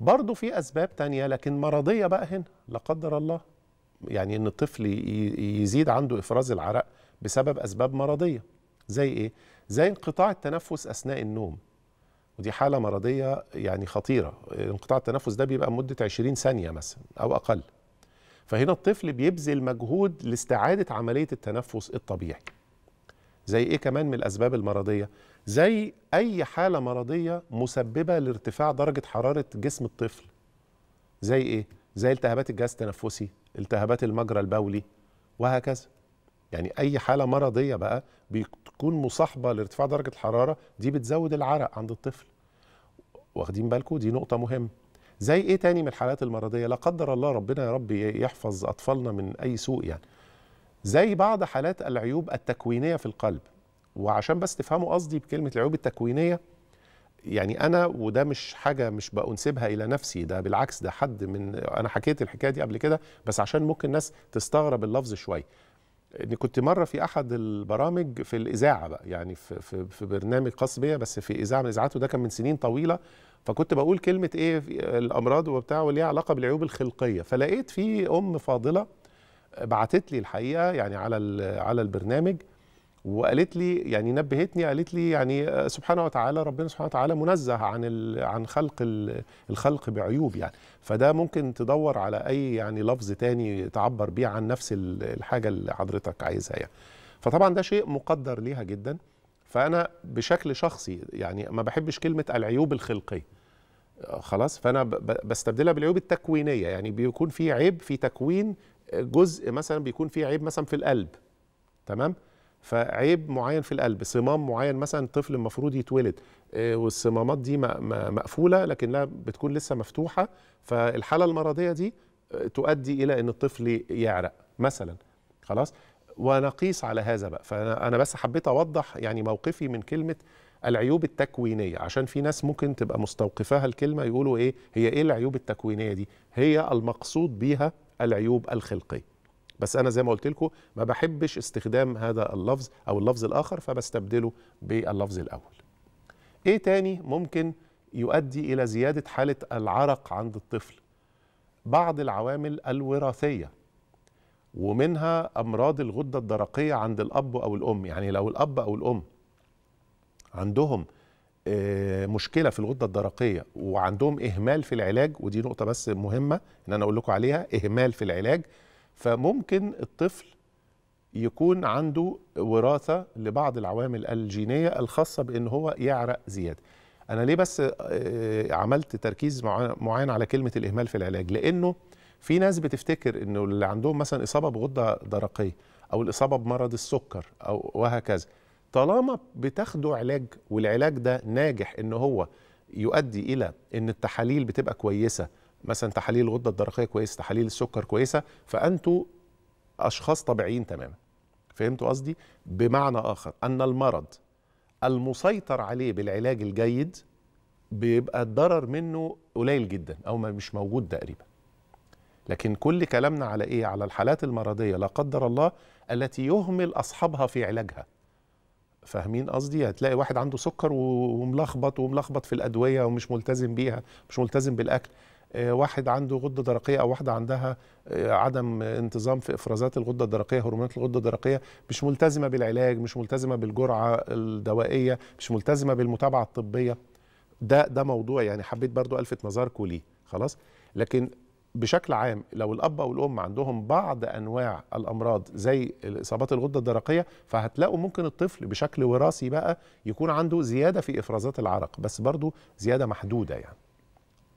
برضه في أسباب تانية لكن مرضية بقى هنا لا قدر الله يعني إن الطفل يزيد عنده إفراز العرق بسبب أسباب مرضية زي إيه؟ زي انقطاع التنفس أثناء النوم ودي حالة مرضية يعني خطيرة انقطاع التنفس ده بيبقى مدة 20 ثانية مثلا أو أقل فهنا الطفل بيبذل مجهود لاستعادة عملية التنفس الطبيعي زي ايه كمان من الاسباب المرضيه زي اي حاله مرضيه مسببه لارتفاع درجه حراره جسم الطفل زي ايه زي التهابات الجهاز التنفسي التهابات المجرى البولي وهكذا يعني اي حاله مرضيه بقى بتكون مصاحبه لارتفاع درجه الحراره دي بتزود العرق عند الطفل واخدين بالكم دي نقطه مهمه زي ايه تاني من الحالات المرضيه لا قدر الله ربنا يا رب يحفظ اطفالنا من اي سوء يعني زي بعض حالات العيوب التكوينيه في القلب وعشان بس تفهموا قصدي بكلمه العيوب التكوينيه يعني انا وده مش حاجه مش بانسبها الى نفسي ده بالعكس ده حد من انا حكيت الحكايه دي قبل كده بس عشان ممكن الناس تستغرب اللفظ شويه ان كنت مره في احد البرامج في الاذاعه بقى يعني في في, في برنامج خاص بيا بس في اذاعه من الاذاعات وده كان من سنين طويله فكنت بقول كلمه ايه الامراض وبتاع وليها علاقه بالعيوب الخلقيه فلقيت في ام فاضله بعتت لي الحقيقه يعني على على البرنامج وقالت لي يعني نبهتني قالت لي يعني سبحانه وتعالى ربنا سبحانه وتعالى منزه عن عن خلق الخلق بعيوب يعني فده ممكن تدور على اي يعني لفظ تاني تعبر بيه عن نفس الحاجه اللي حضرتك عايزها يعني فطبعا ده شيء مقدر ليها جدا فانا بشكل شخصي يعني ما بحبش كلمه العيوب الخلقيه خلاص فانا بستبدلها بالعيوب التكوينيه يعني بيكون في عيب في تكوين جزء مثلا بيكون فيه عيب مثلا في القلب تمام فعيب معين في القلب صمام معين مثلا طفل المفروض يتولد آه، والصمامات دي مقفوله لكنها بتكون لسه مفتوحه فالحاله المرضيه دي آه، تؤدي الى ان الطفل يعرق مثلا خلاص ونقيس على هذا بقى فانا بس حبيت اوضح يعني موقفي من كلمه العيوب التكوينيه عشان في ناس ممكن تبقى مستوقفاها الكلمه يقولوا ايه هي ايه العيوب التكوينيه دي هي المقصود بيها العيوب الخلقيه بس انا زي ما قلت لكم ما بحبش استخدام هذا اللفظ او اللفظ الاخر فبستبدله باللفظ الاول ايه تاني ممكن يؤدي الى زياده حاله العرق عند الطفل بعض العوامل الوراثيه ومنها امراض الغده الدرقيه عند الاب او الام يعني لو الاب او الام عندهم آه، مشكله في الغده الدرقيه وعندهم اهمال في العلاج ودي نقطه بس مهمه ان انا اقول لكم عليها اهمال في العلاج فممكن الطفل يكون عنده وراثه لبعض العوامل الجينيه الخاصه بان هو يعرق زياده انا ليه بس آه، عملت تركيز معين على كلمه الاهمال في العلاج لانه في ناس بتفتكر انه اللي عندهم مثلا اصابه بغده درقيه او الاصابه بمرض السكر او وهكذا طالما بتاخدوا علاج والعلاج ده ناجح ان هو يؤدي الى ان التحاليل بتبقى كويسه مثلا تحاليل الغده الدرقيه كويسه تحاليل السكر كويسه فانتوا اشخاص طبيعيين تماما فهمتوا قصدي بمعنى اخر ان المرض المسيطر عليه بالعلاج الجيد بيبقى الضرر منه قليل جدا او ما مش موجود تقريبا لكن كل كلامنا على ايه على الحالات المرضيه لا قدر الله التي يهمل اصحابها في علاجها فاهمين قصدي هتلاقي واحد عنده سكر وملخبط وملخبط في الادويه ومش ملتزم بيها مش ملتزم بالاكل آه، واحد عنده غده درقيه او واحده عندها آه، عدم انتظام في افرازات الغده الدرقيه هرمونات الغده الدرقيه مش ملتزمه بالعلاج مش ملتزمه بالجرعه الدوائيه مش ملتزمه بالمتابعه الطبيه ده ده موضوع يعني حبيت برضو الفت نظركم ليه خلاص لكن بشكل عام لو الاب او الام عندهم بعض انواع الامراض زي الاصابات الغده الدرقيه فهتلاقوا ممكن الطفل بشكل وراثي بقى يكون عنده زياده في افرازات العرق بس برضه زياده محدوده يعني